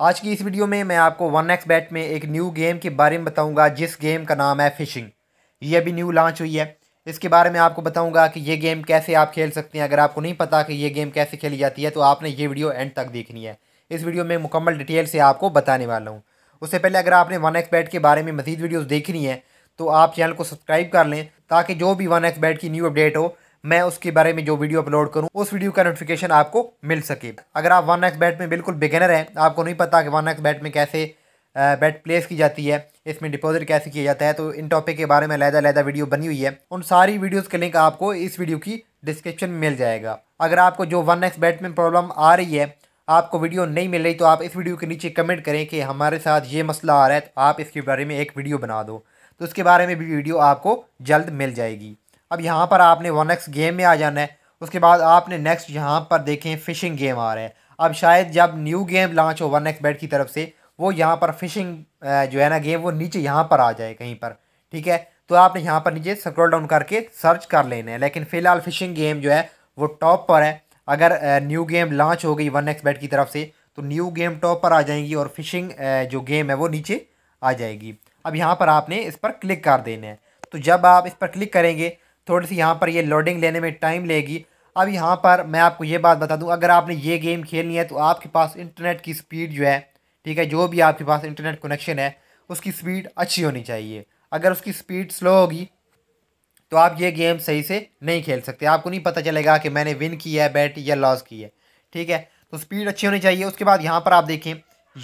आज की इस वीडियो में मैं आपको वन एक्स बैट में एक न्यू गेम के बारे में बताऊंगा जिस गेम का नाम है फिशिंग ये अभी न्यू लॉन्च हुई है इसके बारे में आपको बताऊंगा कि ये गेम कैसे आप खेल सकते हैं अगर आपको नहीं पता कि ये गेम कैसे खेली जाती है तो आपने ये वीडियो एंड तक देखनी है इस वीडियो में मुकम्मल डिटेल से आपको बताने वाला हूँ उससे पहले अगर आपने वन एक्स बैट के बारे में मजीद वीडियोज़ देखनी है तो आप चैनल को सब्सक्राइब कर लें ताकि जो भी वन एक्स बैट की न्यू अपडेट हो मैं उसके बारे में जो वीडियो अपलोड करूँ उस वीडियो का नोटिफिकेशन आपको मिल सके अगर आप वन एक्स बैट में बिल्कुल बिगेनर हैं आपको नहीं पता कि वन एक्स बैट में कैसे बैट प्लेस की जाती है इसमें डिपॉजिट कैसे किया जाता है तो इन टॉपिक के बारे में लहदा लहदा वीडियो बनी हुई है उन सारी वीडियोज़ के लिंक आपको इस वीडियो की डिस्क्रिप्शन में मिल जाएगा अगर आपको जो वन एक्स बैट में प्रॉब्लम आ रही है आपको वीडियो नहीं मिल रही तो आप इस वीडियो के नीचे कमेंट करें कि हमारे साथ ये मसला आ रहा है तो आप इसके बारे में एक वीडियो बना दो तो उसके बारे में भी वीडियो आपको जल्द मिल जाएगी अब यहाँ पर आपने वन एक्स गेम में आ जाना है उसके बाद आपने नेक्स्ट यहाँ पर देखें फ़िशिंग गेम आ रहा है अब शायद जब न्यू गेम लॉन्च हो वन एक्स बैट की तरफ से वो यहाँ पर फ़िशिंग जो है ना गेम वो नीचे यहाँ पर आ जाए कहीं पर ठीक है तो आपने यहाँ पर नीचे स्क्रॉल डाउन करके सर्च कर लेना है लेकिन फ़िलहाल फ़िशिंग गेम जो है वो टॉप पर है अगर न्यू गेम लॉन्च हो गई वन एक्स बैट की तरफ से तो न्यू गेम टॉप पर आ जाएंगी और फिशिंग जो गेम है वो नीचे आ जाएगी अब यहाँ पर आपने इस पर क्लिक कर देना है तो जब आप इस पर क्लिक करेंगे थोड़ी सी यहाँ पर ये लोडिंग लेने में टाइम लेगी अब यहाँ पर मैं आपको ये बात बता दूँ अगर आपने ये गेम खेलनी है तो आपके पास इंटरनेट की स्पीड जो है ठीक है जो भी आपके पास इंटरनेट कनेक्शन है उसकी स्पीड अच्छी होनी चाहिए अगर उसकी स्पीड स्लो होगी तो आप ये गेम सही से नहीं खेल सकते आपको नहीं पता चलेगा कि मैंने विन की है बैट या लॉस की है ठीक है तो स्पीड अच्छी होनी चाहिए उसके बाद यहाँ पर आप देखें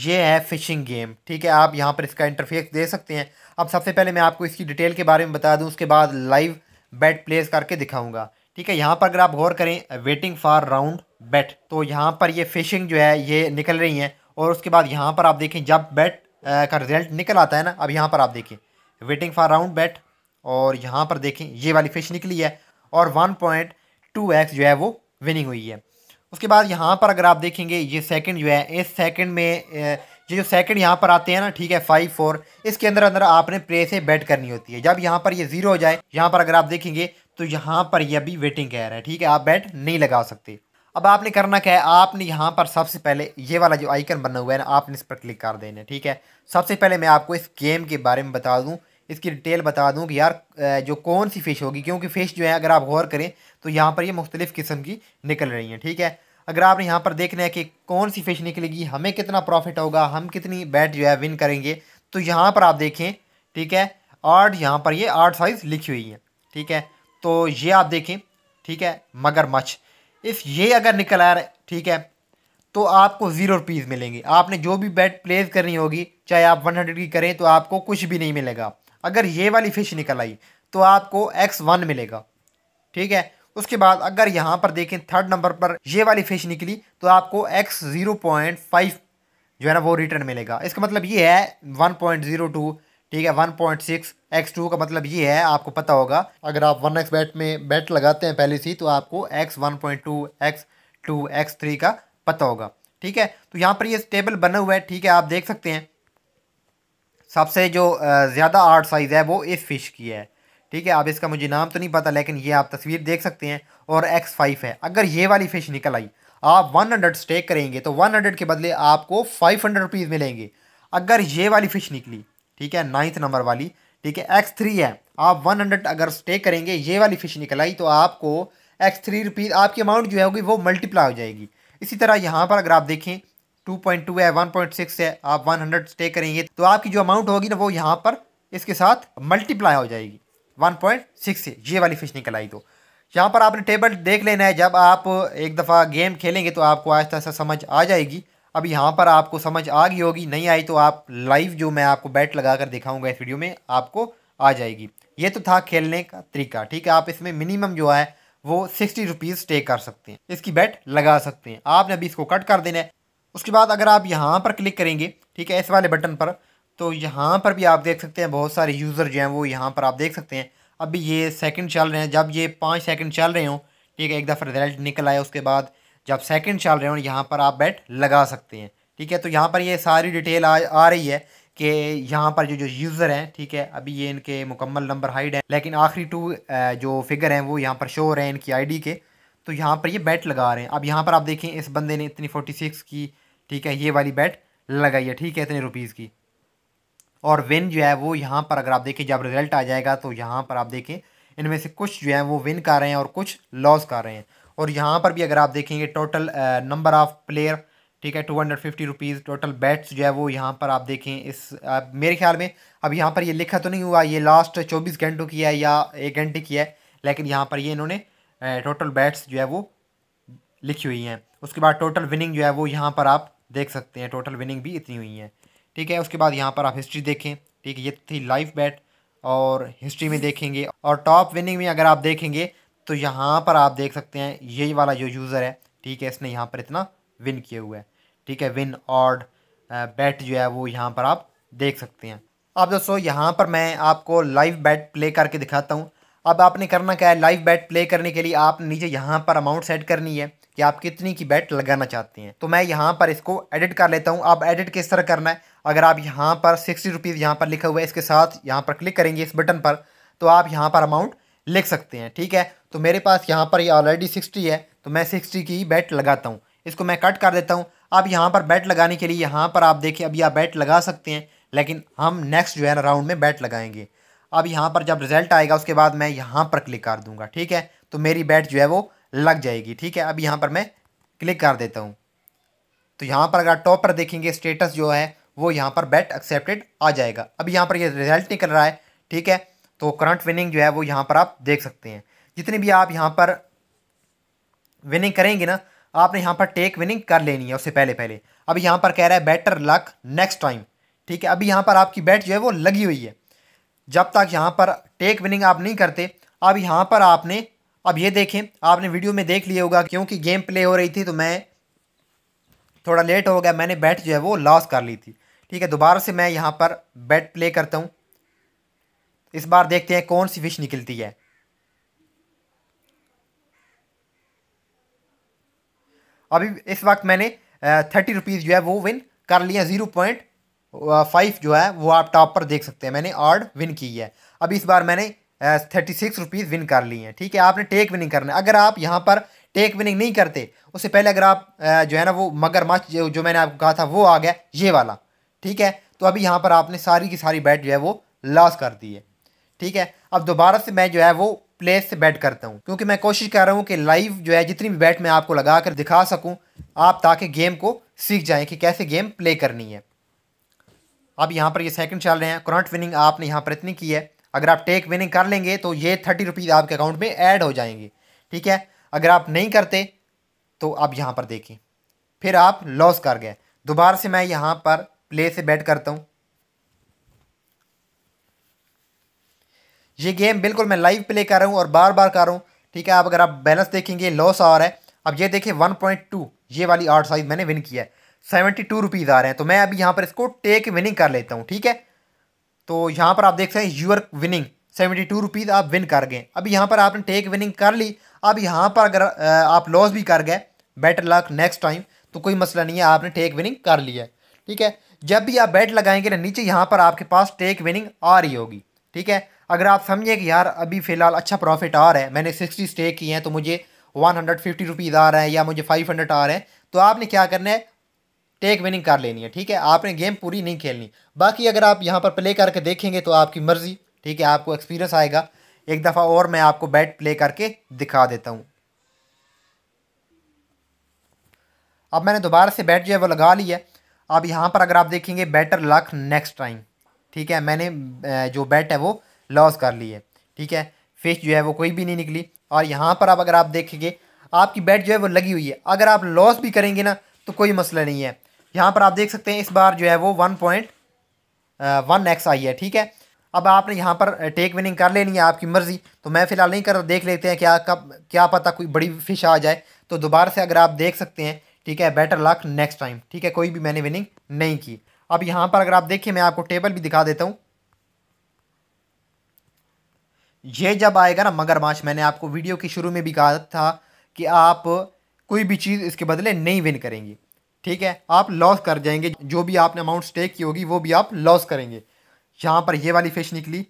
ये है फिशिंग गेम ठीक है आप यहाँ पर इसका इंटरफेस दे सकते हैं अब सबसे पहले मैं आपको इसकी डिटेल के बारे में बता दूँ उसके बाद लाइव बेट प्लेस करके दिखाऊंगा ठीक है यहाँ पर अगर आप गौर करें वेटिंग फॉर राउंड बेट तो यहाँ पर ये फिशिंग जो है ये निकल रही है और उसके बाद यहाँ पर आप देखें जब बेट का रिजल्ट निकल आता है ना अब यहाँ पर आप देखें वेटिंग फॉर राउंड बेट और यहाँ पर देखें ये वाली फिश निकली है और वन पॉइंट टू एक्स जो है वो विनिंग हुई है उसके बाद यहाँ पर अगर आप देखेंगे ये सेकंड जो है इस सेकंड में ये जो सेकंड यहाँ पर आते हैं ना ठीक है फाइव फोर इसके अंदर अंदर आपने प्ले से बैट करनी होती है जब यहाँ पर ये यह जीरो हो जाए यहाँ पर अगर आप देखेंगे तो यहाँ पर यह भी वेटिंग कह रहा है ठीक है आप बैट नहीं लगा सकते अब आपने करना क्या है आपने यहाँ पर सबसे पहले ये वाला जो आइकन बना हुआ है ना आपने इस पर क्लिक कर देना ठीक है सबसे पहले मैं आपको इस गेम के बारे में बता दूँ इसकी डिटेल बता दूँ कि यार जो कौन सी फ़िश होगी क्योंकि फ़िश जो है अगर आप गौर करें तो यहाँ पर ये मुख्तलिफ़ किस्म की निकल रही हैं ठीक है अगर आपने यहाँ पर देखना है कि कौन सी फिश निकलेगी हमें कितना प्रॉफिट होगा हम कितनी बैट जो है विन करेंगे तो यहाँ पर आप देखें ठीक है आठ यहाँ पर ये आठ साइज़ लिखी हुई है ठीक है तो ये आप देखें ठीक है मगरमच्छ इस ये अगर निकल आ रहा है ठीक है तो आपको ज़ीरो रुपीज़ मिलेंगे आपने जो भी बैट प्लेस करनी होगी चाहे आप वन हंड्रेड की करें तो आपको कुछ भी नहीं मिलेगा अगर ये वाली फ़िश निकल आई तो आपको एक्स वन मिलेगा ठीक है उसके बाद अगर यहाँ पर देखें थर्ड नंबर पर ये वाली फिश निकली तो आपको एक्स ज़ीरो पॉइंट फाइव जो है ना वो रिटर्न मिलेगा इसका मतलब ये है वन पॉइंट ज़ीरो टू ठीक है one point six x two का मतलब ये है आपको पता होगा अगर आप वन एक्स बैट में बैट लगाते हैं पहले से तो आपको x one point two x two x three का पता होगा ठीक है तो यहाँ पर ये टेबल बना हुआ है ठीक है आप देख सकते हैं सबसे जो ज़्यादा आर्ट साइज़ है वो इस फिश की है ठीक है अब इसका मुझे नाम तो नहीं पता लेकिन ये आप तस्वीर देख सकते हैं और एक्स फाइव है अगर ये वाली फ़िश निकल आई आप वन हंड्रेड स्टेक करेंगे तो वन हंड्रेड के बदले आपको फाइव हंड्रेड रुपीज़ मिलेंगे अगर ये वाली फ़िश निकली ठीक है नाइन्थ नंबर वाली ठीक है एक्स थ्री है आप वन हंड्रेड अगर स्टे करेंगे ये वाली फ़िश निकल आई तो आपको एक्स थ्री रुपीज़ आपकी अमाउंट जो है होगी वो मल्टीप्लाई हो जाएगी इसी तरह यहाँ पर अगर आप देखें टू पॉइंट टू है वन पॉइंट सिक्स है आप वन हंड्रेड स्टे करेंगे तो आपकी जो अमाउंट होगी ना वो यहाँ पर इसके साथ मल्टीप्लाई हो जाएगी वन पॉइंट सिक्स ये वाली फिश निकल आई तो यहाँ पर आपने टेबल देख लेना है जब आप एक दफ़ा गेम खेलेंगे तो आपको आहिस्ता आहिस्ता समझ आ जाएगी अब यहाँ पर आपको समझ आ गई होगी नहीं आई तो आप लाइव जो मैं आपको बैट लगा कर दिखाऊँगा इस वीडियो में आपको आ जाएगी ये तो था खेलने का तरीका ठीक है आप इसमें मिनिमम जो है वो सिक्सटी रुपीज़ टेक कर सकते हैं इसकी बैट लगा सकते हैं आपने अभी इसको कट कर देना है उसके बाद अगर आप यहाँ पर क्लिक करेंगे ठीक है इस वाले बटन पर तो यहाँ पर भी आप देख सकते हैं बहुत सारे यूज़र जो हैं वो यहाँ पर आप देख सकते हैं अभी ये सेकंड चल रहे हैं जब ये पाँच सेकंड चल रहे हों ठीक है एक दफ़ा रिजल्ट निकल आया उसके बाद जब सेकंड चल रहे हों यहाँ पर आप बैट लगा सकते हैं ठीक है तो यहाँ पर ये सारी डिटेल आ, आ रही है कि यहाँ पर जो जो यूज़र हैं ठीक है अभी ये इनके मुकम्मल नंबर हाइड है लेकिन आखिरी टू जो फिगर हैं वो यहाँ पर शो हो रहे हैं इनकी आई के तो यहाँ पर ये बैट लगा रहे हैं अब यहाँ पर आप देखें इस बंदे ने इतनी फोर्टी सिक्स की ठीक है ये वाली बैट लगाई है ठीक है इतने रुपीज़ की और विन जो है वो यहाँ पर अगर आप देखें जब रिजल्ट आ जाएगा तो यहाँ पर आप देखें इनमें से कुछ जो है वो विन कर रहे हैं और कुछ लॉस कर रहे हैं और यहाँ पर भी अगर आप देखेंगे टोटल नंबर ऑफ़ प्लेयर ठीक है two hundred fifty rupees total bets जो है वो यहाँ पर आप देखें इस आप, मेरे ख्याल में अब यहाँ पर ये लिखा तो नहीं हुआ ये लास्ट चौबीस घंटों की है या एक घंटे की है लेकिन यहाँ पर ये इन्होंने टोटल बैट्स जो है वो लिखी हुई हैं उसके बाद टोटल विनिंग जो है वो यहाँ पर आप देख सकते हैं टोटल विनिंग भी इतनी हुई है ठीक है उसके बाद यहाँ पर आप हिस्ट्री देखें ठीक है ये थी लाइव बैट और हिस्ट्री में देखेंगे और टॉप विनिंग में अगर आप देखेंगे तो यहाँ पर आप देख सकते हैं ये वाला जो यूज़र है ठीक है इसने यहाँ पर इतना विन किया हुआ है ठीक है विन और बैट जो है वो यहाँ पर आप देख सकते हैं अब दोस्तों यहाँ पर मैं आपको लाइव बैट प्ले करके दिखाता हूँ अब आपने करना क्या है लाइव बैट प्ले करने के लिए आप नीचे यहाँ पर अमाउंट सेट करनी है कि आप कितनी की बैट लगाना चाहते हैं तो मैं यहाँ पर इसको एडिट कर लेता हूँ आप एडिट किस तरह करना है अगर आप यहाँ पर सिक्सटी रुपीज़ यहाँ पर लिखा हुआ है इसके साथ यहाँ पर क्लिक करेंगे इस बटन पर तो आप यहाँ पर अमाउंट लिख सकते हैं ठीक है तो मेरे पास यहाँ पर ये ऑलरेडी सिक्सटी है तो मैं सिक्सटी की बैट लगाता हूँ इसको मैं कट कर देता हूँ अब यहाँ पर बैट लगाने के लिए यहाँ पर आप देखिए अभी आप बैट लगा सकते हैं लेकिन हम नेक्स्ट जो है ना राउंड में बैट लगाएंगे अब यहाँ पर जब रिजल्ट आएगा उसके बाद मैं यहाँ पर क्लिक कर दूंगा ठीक है तो मेरी बैट जो है वो लग जाएगी ठीक है अब यहाँ पर मैं क्लिक कर देता हूँ तो यहाँ पर अगर टॉप पर देखेंगे स्टेटस जो है वो यहाँ पर बेट एक्सेप्टेड आ जाएगा अब यहाँ पर ये रिजल्ट निकल रहा है ठीक है तो करंट विनिंग जो है वो यहाँ पर आप देख सकते हैं जितनी भी आप यहाँ पर विनिंग करेंगे ना आपने यहाँ पर टेक विनिंग कर लेनी है उससे पहले पहले अब यहाँ पर कह रहा है बेटर लक नेक्स्ट टाइम ठीक है अभी यहाँ पर आपकी बैट जो है वो लगी हुई है जब तक यहाँ पर टेक विनिंग आप नहीं करते अब यहाँ पर आपने अब ये देखें आपने वीडियो में देख लिया होगा क्योंकि गेम प्ले हो रही थी तो मैं थोड़ा लेट हो गया मैंने बैट जो है वो लॉस कर ली थी ठीक है दोबारा से मैं यहाँ पर बेट प्ले करता हूँ इस बार देखते हैं कौन सी फिश निकलती है अभी इस वक्त मैंने थर्टी रुपीज़ जो है वो विन कर लिया ज़ीरो पॉइंट फाइव जो है वो आप टॉप पर देख सकते हैं मैंने आर्ड विन की है अभी इस बार मैंने थर्टी सिक्स रुपीज़ विन कर ली हैं ठीक है आपने टेक विनिंग करना है अगर आप यहाँ पर टेक विनिंग नहीं करते उससे पहले अगर आप जो है ना वो मगरमच्छ जो मैंने आपको कहा था वो आ गया ये वाला ठीक है तो अभी यहाँ पर आपने सारी की सारी बैट जो है वो लॉस कर दी है ठीक है अब दोबारा से मैं जो है वो प्लेस से बैट करता हूँ क्योंकि मैं कोशिश कर रहा हूँ कि लाइव जो है जितनी भी बैट मैं आपको लगा कर दिखा सकूँ आप ताकि गेम को सीख जाएँ कि कैसे गेम प्ले करनी है अब यहाँ पर ये सेकंड चल रहे हैं करंट विनिंग आपने यहाँ पर इतनी की है अगर आप टेक विनिंग कर लेंगे तो ये थर्टी रुपीज़ आपके अकाउंट में ऐड हो जाएंगे ठीक है अगर आप नहीं करते तो आप यहाँ पर देखें फिर आप लॉस कर गए दोबारा से मैं यहाँ पर प्ले से बैट करता हूँ ये गेम बिल्कुल मैं लाइव प्ले कर रहा हूँ और बार बार कर रहा हूँ ठीक है आप अगर आप बैलेंस देखेंगे लॉस आ रहा है अब ये देखिए वन पॉइंट टू ये वाली आठ साइज मैंने विन किया है सेवेंटी टू रुपीज़ आ रहे हैं तो मैं अभी यहाँ पर इसको टेक विनिंग कर लेता हूँ ठीक है तो यहाँ पर आप देख सकें your winning seventy two rupees आप विन कर गए अब यहाँ पर आपने टेक विनिंग कर ली अब यहाँ पर अगर आप लॉस भी कर गए बेटर लक नेक्स्ट टाइम तो कोई मसला नहीं है आपने टेक विनिंग कर लिया है ठीक है जब भी आप बैट लगाएंगे ना नीचे यहाँ पर आपके पास टेक विनिंग आ रही होगी ठीक है अगर आप समझें कि यार अभी फ़िलहाल अच्छा प्रॉफिट आ रहा है मैंने सिक्सटी स्टेक किए हैं तो मुझे वन हंड्रेड फिफ्टी रुपीज़ आ रहा है या मुझे फाइव हंड्रेड आ रहे हैं तो आपने क्या करना है टेक विनिंग कर लेनी है ठीक है आपने गेम पूरी नहीं खेलनी बाकी अगर आप यहाँ पर प्ले करके देखेंगे तो आपकी मर्ज़ी ठीक है आपको एक्सपीरियंस आएगा एक दफ़ा और मैं आपको बैट प्ले करके दिखा देता हूँ अब मैंने दोबारा से बैट जो है वो लगा लिया है अब यहाँ पर अगर आप देखेंगे बेटर लक नेक्स्ट टाइम ठीक है मैंने जो बेट है वो लॉस कर ली है ठीक है फिश जो है वो कोई भी नहीं निकली और यहाँ पर अब अगर आप देखेंगे आपकी बेट जो है वो लगी हुई है अगर आप लॉस भी करेंगे ना तो कोई मसला नहीं है यहाँ पर आप देख सकते हैं इस बार जो है वो वन पॉइंट वन एक्स आई है ठीक है अब आपने यहाँ पर टेक विनिंग कर लेनी है आपकी मर्ज़ी तो मैं फ़िलहाल नहीं कर रहा देख लेते हैं क्या कब क्या पता कोई बड़ी फिश आ जाए तो दोबारा से अगर आप देख सकते हैं ठीक है बेटर लक नेक्स्ट टाइम ठीक है कोई भी मैंने विनिंग नहीं की अब यहाँ पर अगर आप देखिए मैं आपको टेबल भी दिखा देता हूँ ये जब आएगा ना मगरमाछ मैंने आपको वीडियो के शुरू में भी कहा था कि आप कोई भी चीज़ इसके बदले नहीं विन करेंगे ठीक है आप लॉस कर जाएंगे जो भी आपने अमाउंट स्टेक की होगी वो भी आप लॉस करेंगे यहाँ पर ये वाली फिश निकली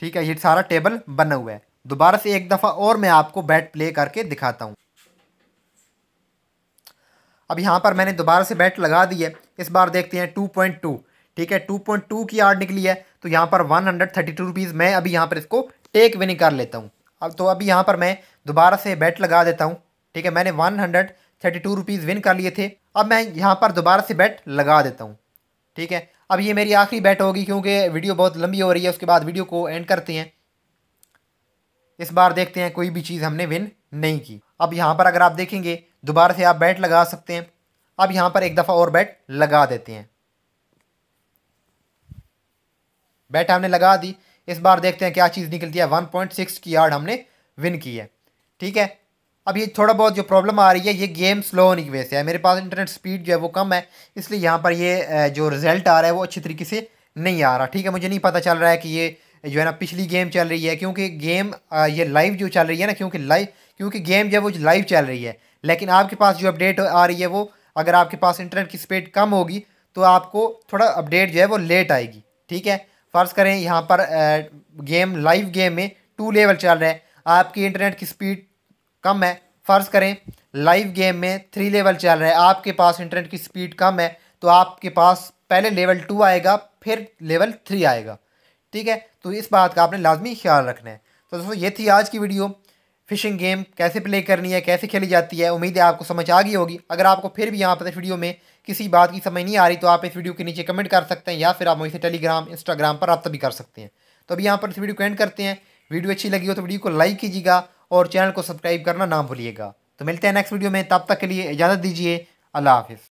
ठीक है ये सारा टेबल बना हुआ है दोबारा से एक दफ़ा और मैं आपको बैट प्ले करके दिखाता हूँ अब यहाँ पर मैंने दोबारा से बैट लगा दी है इस बार देखते हैं टू पॉइंट टू ठीक है टू पॉइंट टू की आर्ड निकली है तो यहाँ पर one hundred thirty two rupees मैं अभी यहाँ पर इसको टेक विनिंग कर लेता हूँ अब तो अभी यहाँ पर मैं दोबारा से बैट लगा देता हूँ ठीक है मैंने one hundred thirty two rupees win कर लिए थे अब मैं यहाँ पर दोबारा से बैट लगा देता हूँ ठीक है अब ये मेरी आखिरी बैट होगी क्योंकि वीडियो बहुत लंबी हो रही है उसके बाद वीडियो को एंड करते हैं इस बार देखते हैं कोई भी चीज़ हमने विन नहीं की अब यहाँ पर अगर आप देखेंगे दोबारा से आप बैट लगा सकते हैं अब यहाँ पर एक दफ़ा और बैट लगा देते हैं बैट हमने लगा दी इस बार देखते हैं क्या चीज़ निकलती है वन पॉइंट सिक्स की यार्ड हमने विन की है ठीक है अब ये थोड़ा बहुत जो प्रॉब्लम आ रही है ये गेम स्लो होने की वजह से है मेरे पास इंटरनेट स्पीड जो है वो कम है इसलिए यहाँ पर ये जो रिज़ल्ट आ रहा है वो अच्छी तरीके से नहीं आ रहा ठीक है मुझे नहीं पता चल रहा है कि ये जो है ना पिछली गेम चल रही है क्योंकि गेम ये लाइव जो चल रही है ना क्योंकि लाइव क्योंकि गेम जो है वो लाइव चल रही है लेकिन आपके पास जो अपडेट आ रही है वो अगर आपके पास इंटरनेट की स्पीड कम होगी तो आपको थोड़ा अपडेट जो है वो लेट आएगी ठीक है फ़र्ज़ करें यहाँ पर गेम लाइव गेम में टू लेवल चल रहे हैं आपकी इंटरनेट की स्पीड कम है फ़र्ज़ करें लाइव गेम में थ्री लेवल चल रहे हैं आपके पास इंटरनेट की स्पीड कम है तो आपके पास पहले लेवल टू आएगा फिर लेवल थ्री आएगा ठीक है तो इस बात का आपने लाजमी ख्याल रखना है तो दोस्तों ये थी आज की वीडियो फिशिंग गेम कैसे प्ले करनी है कैसे खेली जाती है उम्मीद है आपको समझ आ गई होगी अगर आपको फिर भी यहाँ पर इस वीडियो में किसी बात की समझ नहीं आ रही तो आप इस वीडियो के नीचे कमेंट कर सकते हैं या फिर आप मुझे टेलीग्राम इंस्टाग्राम पर रब्ता भी कर सकते हैं तो अभी यहाँ पर इस वीडियो को एंड करते हैं वीडियो अच्छी लगी हो तो वीडियो को लाइक कीजिएगा और चैनल को सब्सक्राइब करना ना भूलिएगा तो मिलते हैं नेक्स्ट वीडियो में तब तक के लिए इजाज़त दीजिए अल्लाह हाफिज़